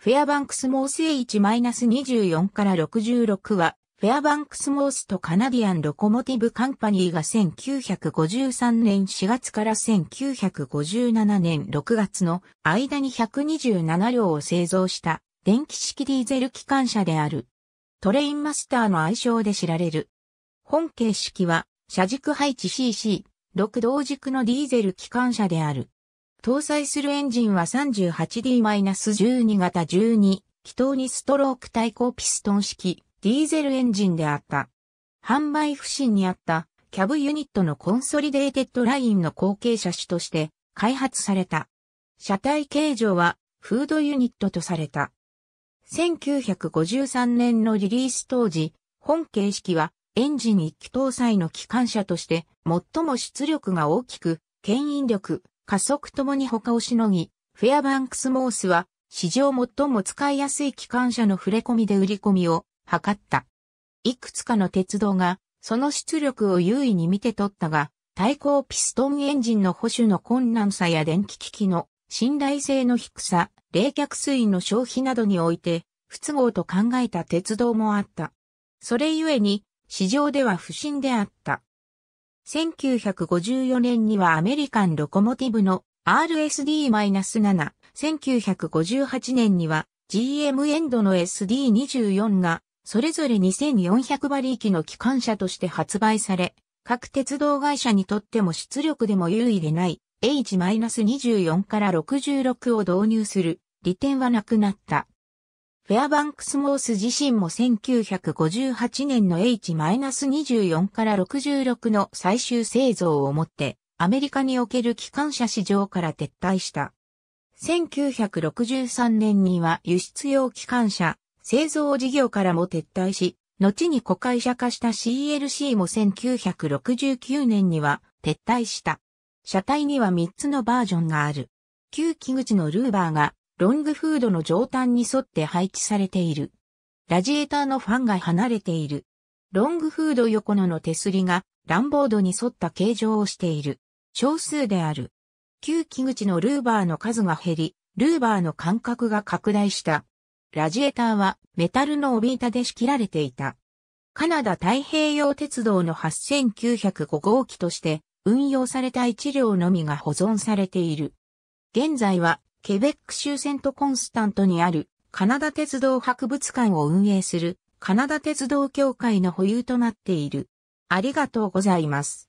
フェアバンクスモース h 2 4から66は、フェアバンクスモースとカナディアンロコモティブカンパニーが1953年4月から1957年6月の間に127両を製造した電気式ディーゼル機関車である。トレインマスターの愛称で知られる。本形式は車軸配置 CC、6同軸のディーゼル機関車である。搭載するエンジンは 38D-12 型12、気筒にストローク対抗ピストン式、ディーゼルエンジンであった。販売不振にあったキャブユニットのコンソリデーテッドラインの後継車種として開発された。車体形状はフードユニットとされた。1953年のリリース当時、本形式はエンジン一気搭載の機関車として最も出力が大きく、牽引力、加速ともに他をしのぎ、フェアバンクスモースは、史上最も使いやすい機関車の触れ込みで売り込みを図った。いくつかの鉄道が、その出力を優位に見て取ったが、対抗ピストンエンジンの保守の困難さや電気機器の信頼性の低さ、冷却水の消費などにおいて、不都合と考えた鉄道もあった。それゆえに、市場では不振であった。1954年にはアメリカンロコモティブの RSD-7、1958年には GM エンドの SD24 がそれぞれ2400馬力の機関車として発売され、各鉄道会社にとっても出力でも優位でない H-24 から66を導入する利点はなくなった。フェアバンクス・モース自身も1958年の H-24 から66の最終製造をもって、アメリカにおける機関車市場から撤退した。1963年には輸出用機関車、製造事業からも撤退し、後に子会社化した CLC も1969年には撤退した。車体には3つのバージョンがある。旧木口のルーバーがロングフードの上端に沿って配置されている。ラジエーターのファンが離れている。ロングフード横野の手すりがランボードに沿った形状をしている。少数である。旧木口のルーバーの数が減り、ルーバーの間隔が拡大した。ラジエーターはメタルの帯板で仕切られていた。カナダ太平洋鉄道の8905号機として運用された1両のみが保存されている。現在はケベック州セントコンスタントにあるカナダ鉄道博物館を運営するカナダ鉄道協会の保有となっている。ありがとうございます。